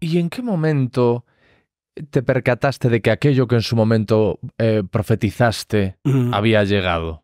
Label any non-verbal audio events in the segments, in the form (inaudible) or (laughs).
¿Y en qué momento te percataste de que aquello que en su momento eh, profetizaste mm. había llegado?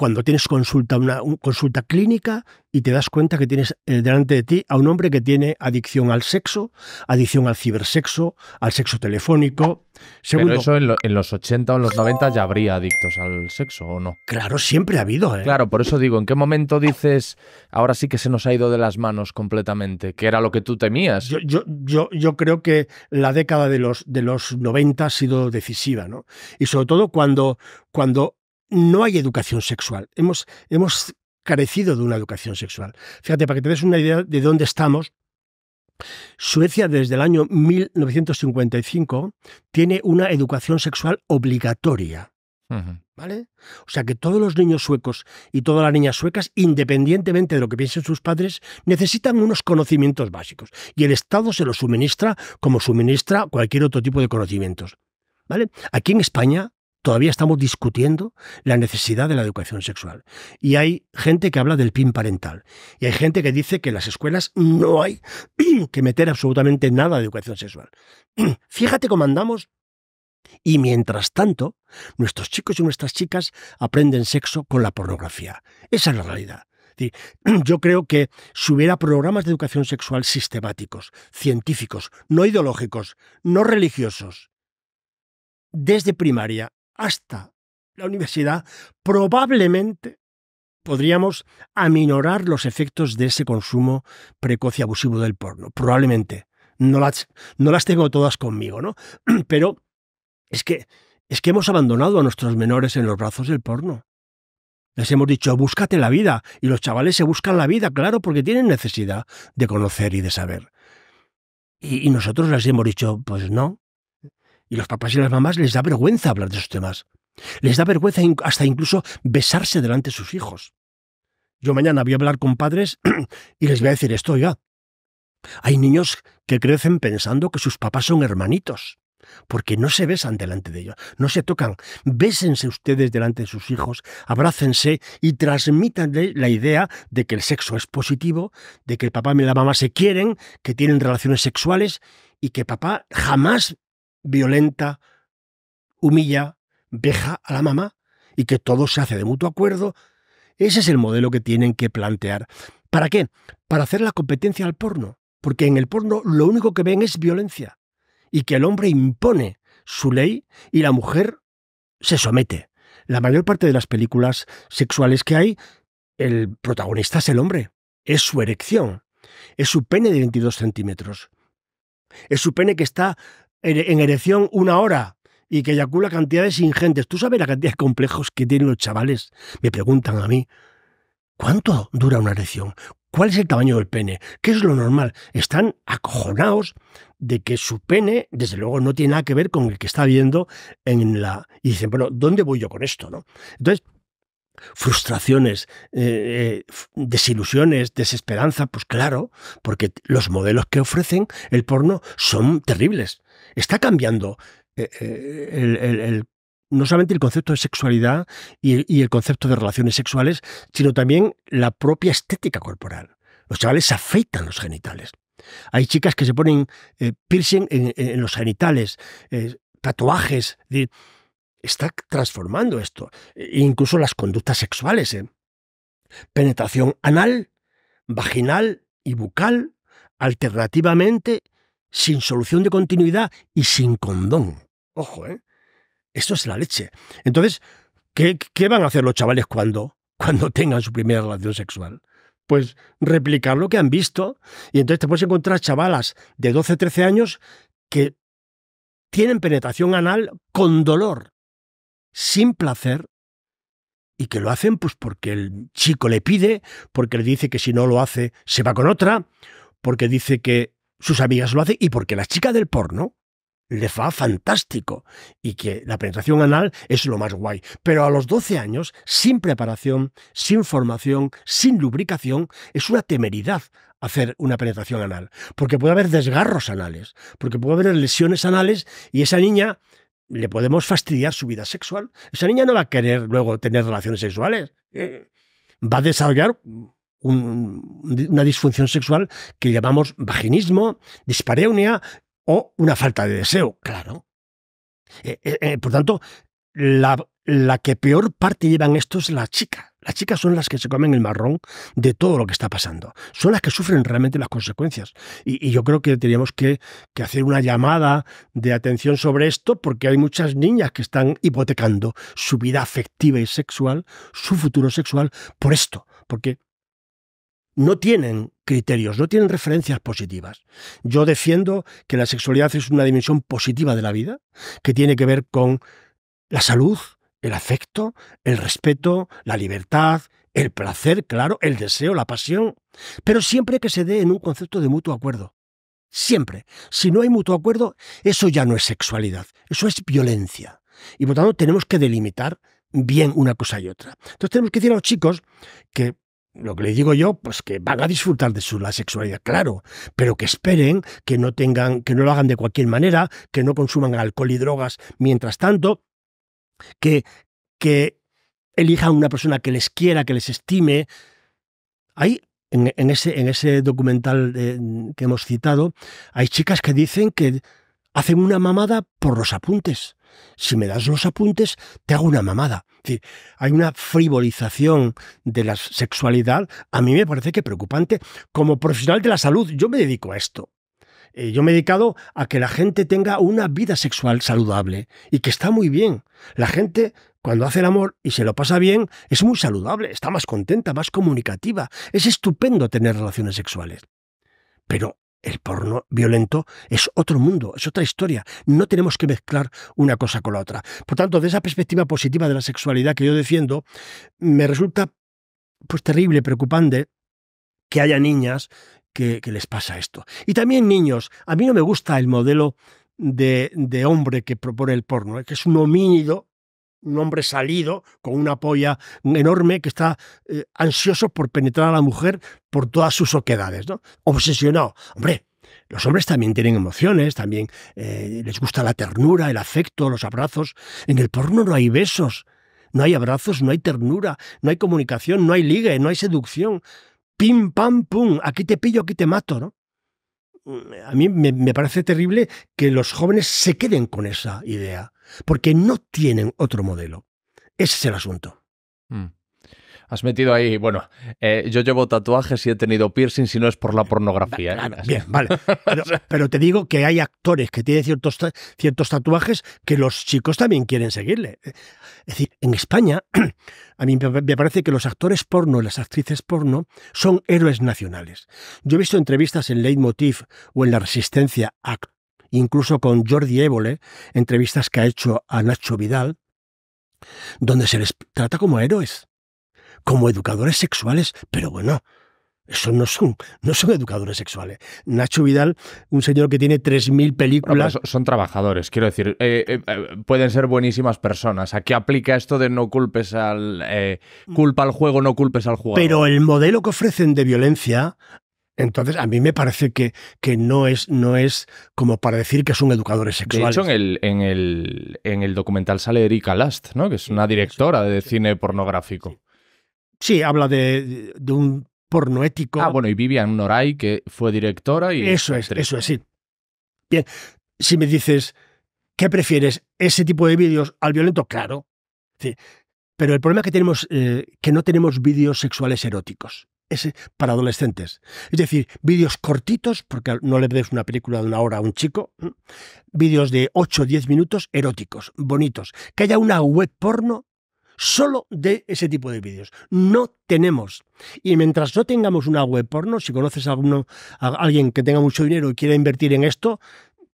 cuando tienes consulta, una, consulta clínica y te das cuenta que tienes eh, delante de ti a un hombre que tiene adicción al sexo, adicción al cibersexo, al sexo telefónico. Pero eso en, los 80 o en los 90 ya habría adictos al sexo, ¿o no? Claro, siempre ha habido. ¿eh? Claro, por eso digo, ¿en qué momento dices, ahora sí que se nos ha ido de las manos completamente, que era lo que tú temías? Yo, yo, yo, creo que la década de los, de los 90 ha sido decisiva, ¿no? Y sobre todo cuando, cuando no hay educación sexual. Hemos, carecido de una educación sexual. Fíjate, para que te des una idea de dónde estamos, Suecia desde el año 1955 tiene una educación sexual obligatoria. ¿Vale? O sea que todos los niños suecos y todas las niñas suecas, independientemente de lo que piensen sus padres, necesitan unos conocimientos básicos. Y el Estado se los suministra como suministra cualquier otro tipo de conocimientos. ¿Vale? Aquí en España todavía estamos discutiendo la necesidad de la educación sexual. Y hay gente que habla del PIN parental. Y hay gente que dice que en las escuelas no hay (clears throat) que meter absolutamente nada de educación sexual. (clears throat) Fíjate cómo andamos. Y mientras tanto, nuestros chicos y nuestras chicas aprenden sexo con la pornografía. Esa es la realidad. (clears throat) Yo creo que si hubiera programas de educación sexual sistemáticos, científicos, no ideológicos, no religiosos, desde primaria hasta la universidad, probablemente podríamos aminorar los efectos de ese consumo precoz y abusivo del porno. Probablemente. No las, no las tengo todas conmigo, ¿no? (clears throat) Pero es que, es que hemos abandonado a nuestros menores en los brazos del porno. Les hemos dicho, búscate la vida. Y los chavales se buscan la vida, claro, porque tienen necesidad de conocer y de saber. Y, y nosotros les hemos dicho, pues no, y los papás y las mamás les da vergüenza hablar de esos temas. Les da vergüenza hasta incluso besarse delante de sus hijos. Yo mañana voy a hablar con padres (clears throat) y les voy a decir esto, oiga. Hay niños que crecen pensando que sus papás son hermanitos, porque no se besan delante de ellos, no se tocan. Bésense ustedes delante de sus hijos, abrácense y transmítanle la idea de que el sexo es positivo, de que el papá y la mamá se quieren, que tienen relaciones sexuales y que papá jamás violenta, humilla, veja a la mamá y que todo se hace de mutuo acuerdo. Ese es el modelo que tienen que plantear. ¿Para qué? Para hacer la competencia al porno. Porque en el porno lo único que ven es violencia y que el hombre impone su ley y la mujer se somete. La mayor parte de las películas sexuales que hay, el protagonista es el hombre. Es su erección. Es su pene de 22 centímetros. Es su pene que está en erección una hora y que eyacula cantidades ingentes. ¿Tú sabes la cantidad de complejos que tienen los chavales? Me preguntan a mí. ¿Cuánto dura una erección? ¿Cuál es el tamaño del pene? ¿Qué es lo normal? Están acojonados de que su pene, desde luego, no tiene nada que ver con el que está viendo en la. Y dicen, bueno, ¿dónde voy yo con esto? ¿no? Entonces, frustraciones, eh, eh, desilusiones, desesperanza, pues claro, porque los modelos que ofrecen el porno son terribles está cambiando eh, eh, no solamente el concepto de sexualidad y, el concepto de relaciones sexuales, sino también la propia estética corporal. Los chavales se afeitan los genitales. Hay chicas que se ponen eh, piercing en, los genitales, tatuajes. está transformando esto. E incluso las conductas sexuales. Penetración anal, vaginal y bucal, alternativamente sin solución de continuidad y sin condón. Ojo, ¿eh? Esto es la leche. Entonces, ¿qué, van a hacer los chavales cuando, cuando tengan su primera relación sexual? Pues replicar lo que han visto. Y entonces te puedes encontrar chavalas de 12, 13 años que tienen penetración anal con dolor, sin placer, y que lo hacen pues porque el chico le pide, porque le dice que si no lo hace se va con otra, porque dice que sus amigas lo hacen y porque la chica del porno le fa fantástico y que la penetración anal es lo más guay. Pero a los 12 años, sin preparación, sin formación, sin lubricación, es una temeridad hacer una penetración anal, porque puede haber desgarros anales, porque puede haber lesiones anales y esa niña le podemos fastidiar su vida sexual. Esa niña no va a querer luego tener relaciones sexuales. Eh, va a desarrollar una disfunción sexual que llamamos vaginismo, dispareunia o una falta de deseo, claro. Eh, eh, eh, por tanto, la, que peor parte llevan esto es la chica. Las chicas son las que se comen el marrón de todo lo que está pasando. Son las que sufren realmente las consecuencias. Y, yo creo que teníamos que, que, hacer una llamada de atención sobre esto porque hay muchas niñas que están hipotecando su vida afectiva y sexual, su futuro sexual, por esto. Porque no tienen criterios, no tienen referencias positivas. Yo defiendo que la sexualidad es una dimensión positiva de la vida, que tiene que ver con la salud, el afecto, el respeto, la libertad, el placer, claro, el deseo, la pasión, pero siempre que se dé en un concepto de mutuo acuerdo. Siempre. Si no hay mutuo acuerdo, eso ya no es sexualidad, eso es violencia. Y por tanto tenemos que delimitar bien una cosa y otra. Entonces tenemos que decir a los chicos que lo que le digo yo, pues que van a disfrutar de su la sexualidad, claro, pero que esperen, que no tengan, que no lo hagan de cualquier manera, que no consuman alcohol y drogas mientras tanto, que, que elijan una persona que les quiera, que les estime. Hay en, ese, en ese documental eh, que hemos citado, hay chicas que dicen que hacen una mamada por los apuntes si me das los apuntes, te hago una mamada. hay una frivolización de la sexualidad, a mí me parece que preocupante. Como profesional de la salud, yo me dedico a esto. Eh, yo me he dedicado a que la gente tenga una vida sexual saludable y que está muy bien. La gente cuando hace el amor y se lo pasa bien, es muy saludable, está más contenta, más comunicativa. Es estupendo tener relaciones sexuales. Pero el porno violento es otro mundo, es otra historia. No tenemos que mezclar una cosa con la otra. Por tanto, de esa perspectiva positiva de la sexualidad que yo defiendo, me resulta pues terrible, preocupante que haya niñas que, les pasa esto. Y también niños. A mí no me gusta el modelo de, de hombre que propone el porno, ¿eh? que es un homínido un hombre salido con una polla enorme que está eh, ansioso por penetrar a la mujer por todas sus oquedades, ¿no? Obsesionado. Hombre, los hombres también tienen emociones, también eh, les gusta la ternura, el afecto, los abrazos. En el porno no hay besos, no hay abrazos, no hay ternura, no hay comunicación, no hay ligue, no hay seducción. Pim, pam, pum, aquí te pillo, aquí te mato, ¿no? a mí me, parece terrible que los jóvenes se queden con esa idea, porque no tienen otro modelo. Ese es el asunto. Mm. Has metido ahí, bueno, eh, yo llevo tatuajes y he tenido piercing si no es por la pornografía. ¿eh? Bien, vale. (laughs) Pero, te digo que hay actores que tienen ciertos, ciertos tatuajes que los chicos también quieren seguirle. Eh, es decir, en España, (clears throat) a mí me parece que los actores porno, las actrices porno, son héroes nacionales. Yo he visto entrevistas en Leitmotiv o en La Resistencia, incluso con Jordi Évole, entrevistas que ha hecho a Nacho Vidal, donde se les trata como héroes como educadores sexuales, pero bueno, eso no son, no son educadores sexuales. Nacho Vidal, un señor que tiene 3.000 películas. son trabajadores, quiero decir, eh, eh, eh, pueden ser buenísimas personas. ¿A qué aplica esto de no culpes al. culpa al juego, no culpes al jugador. Pero el modelo que ofrecen de violencia. Entonces, a mí me parece que, que no, es, no es como para decir que son educadores sexuales. De hecho, en el, en el, en el documental sale Erika Last, ¿no? que es una directora de cine pornográfico. Sí, habla de, un porno ético. Ah, bueno, y Vivian Noray, que fue directora y... Eso es, eso es, sí. Bien, si me dices, ¿qué prefieres? ¿Ese tipo de vídeos al violento? Claro. Sí. Pero el problema que tenemos eh, que no tenemos vídeos sexuales eróticos. ese para adolescentes. Es decir, vídeos cortitos, porque no le ves una película de una hora a un chico. Vídeos de 8 o 10 minutos eróticos, bonitos. Que haya una web porno solo de ese tipo de vídeos. No tenemos. Y mientras no tengamos una web porno, si conoces a, alguno, alguien que tenga mucho dinero y quiera invertir en esto,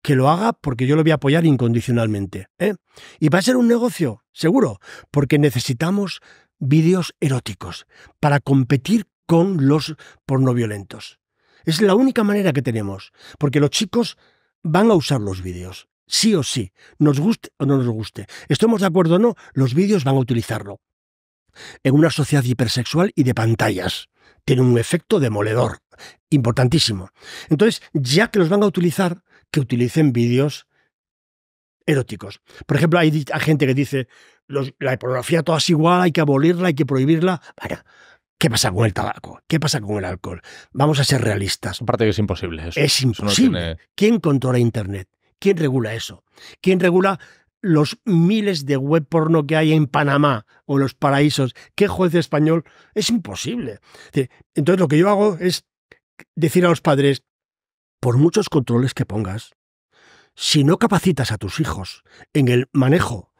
que lo haga porque yo lo voy a apoyar incondicionalmente. ¿eh? Y va a ser un negocio, seguro, porque necesitamos vídeos eróticos para competir con los porno violentos. Es la única manera que tenemos, porque los chicos van a usar los vídeos sí o sí, nos guste o no nos guste, estemos de acuerdo o no, los vídeos van a utilizarlo. En una sociedad hipersexual y de pantallas, tiene un efecto demoledor, importantísimo. Entonces, ya que los van a utilizar, que utilicen vídeos eróticos. Por ejemplo, hay, gente que dice, la pornografía toda es igual, hay que abolirla, hay que prohibirla. Bueno, ¿Qué pasa con el tabaco? ¿Qué pasa con el alcohol? Vamos a ser realistas. Aparte que es imposible. Eso. Es imposible. ¿Quién controla Internet? ¿Quién regula eso? ¿Quién regula los miles de web porno que hay en Panamá o los paraísos? ¿Qué juez español? Es imposible. Entonces lo que yo hago es decir a los padres, por muchos controles que pongas, si no capacitas a tus hijos en el manejo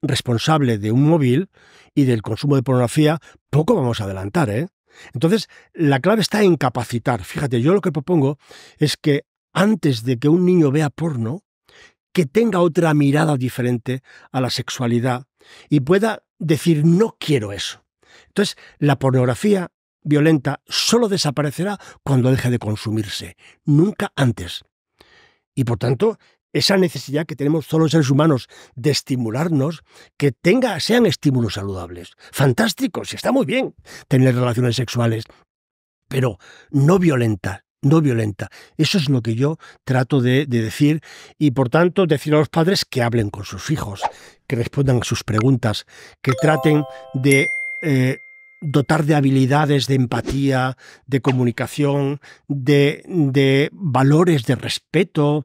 responsable de un móvil y del consumo de pornografía, poco vamos a adelantar, ¿eh? Entonces, la clave está en capacitar. Fíjate, yo lo que propongo es que antes de que un niño vea porno, que tenga otra mirada diferente a la sexualidad y pueda decir no quiero eso. Entonces, la pornografía violenta solo desaparecerá cuando deje de consumirse, nunca antes. Y por tanto, esa necesidad que tenemos todos los seres humanos de estimularnos, que tenga, sean estímulos saludables. Fantásticos, está muy bien tener relaciones sexuales, pero no violentas, no violenta. Eso es lo que yo trato de, decir y por tanto decir a los padres que hablen con sus hijos, que respondan a sus preguntas, que traten de eh, dotar de habilidades de empatía, de comunicación, de valores de respeto,